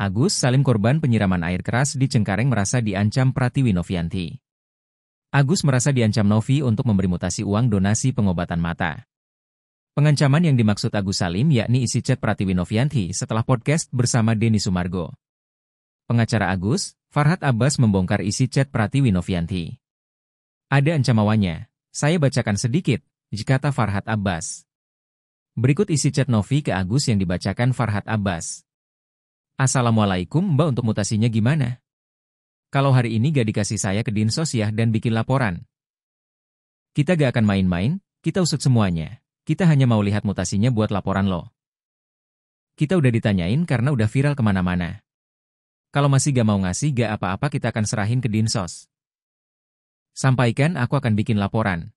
Agus Salim korban penyiraman air keras di Cengkareng merasa diancam Pratiwi Novianti. Agus merasa diancam Novi untuk memberi mutasi uang donasi pengobatan mata. Pengancaman yang dimaksud Agus Salim yakni isi chat Pratiwi Novianti setelah podcast bersama Denny Sumargo. Pengacara Agus, Farhat Abbas membongkar isi chat Pratiwi Novianti. Ada ancamawannya, saya bacakan sedikit, jikata Farhat Abbas. Berikut isi chat Novi ke Agus yang dibacakan Farhat Abbas. Assalamualaikum Mbak untuk mutasinya gimana? Kalau hari ini gak dikasih saya ke Dinsos ya dan bikin laporan. Kita gak akan main-main, kita usut semuanya. Kita hanya mau lihat mutasinya buat laporan lo. Kita udah ditanyain karena udah viral kemana-mana. Kalau masih gak mau ngasih gak apa-apa kita akan serahin ke Dinsos. Sampaikan aku akan bikin laporan.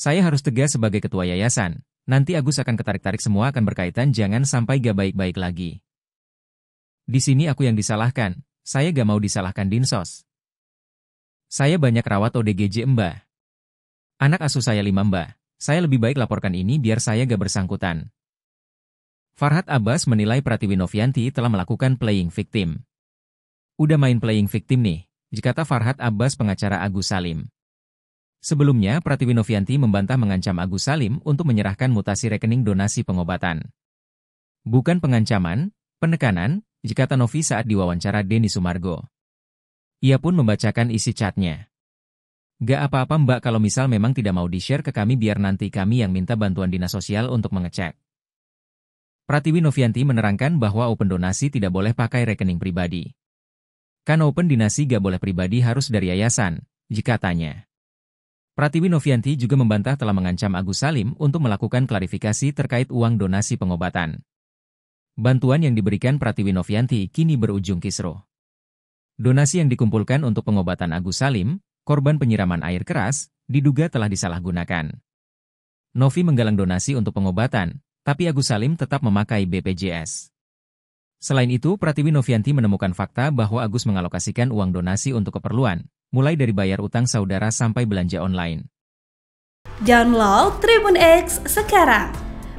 Saya harus tegas sebagai ketua yayasan. Nanti Agus akan ketarik-tarik semua akan berkaitan jangan sampai gak baik-baik lagi. Di sini aku yang disalahkan, saya gak mau disalahkan Dinsos. Saya banyak rawat ODGJ Mbah. Anak asuh saya lima Mbah, saya lebih baik laporkan ini biar saya gak bersangkutan. Farhat Abbas menilai Pratiwi Novianti telah melakukan playing victim. Udah main playing victim nih, jikata Farhat Abbas pengacara Agus Salim. Sebelumnya, Pratiwi Novianti membantah mengancam Agus Salim untuk menyerahkan mutasi rekening donasi pengobatan. Bukan pengancaman, penekanan, kata Novi saat diwawancara Denny Sumargo. Ia pun membacakan isi chatnya. Gak apa-apa mbak kalau misal memang tidak mau di-share ke kami biar nanti kami yang minta bantuan dinas sosial untuk mengecek. Pratiwi Novianti menerangkan bahwa open donasi tidak boleh pakai rekening pribadi. Kan open donasi gak boleh pribadi harus dari yayasan, jika tanya. Pratiwi Novianti juga membantah telah mengancam Agus Salim untuk melakukan klarifikasi terkait uang donasi pengobatan. Bantuan yang diberikan Pratiwi Novianti kini berujung kisruh. Donasi yang dikumpulkan untuk pengobatan Agus Salim, korban penyiraman air keras, diduga telah disalahgunakan. Novi menggalang donasi untuk pengobatan, tapi Agus Salim tetap memakai BPJS. Selain itu, Pratiwi Novianti menemukan fakta bahwa Agus mengalokasikan uang donasi untuk keperluan, mulai dari bayar utang saudara sampai belanja online. Download Tribun X sekarang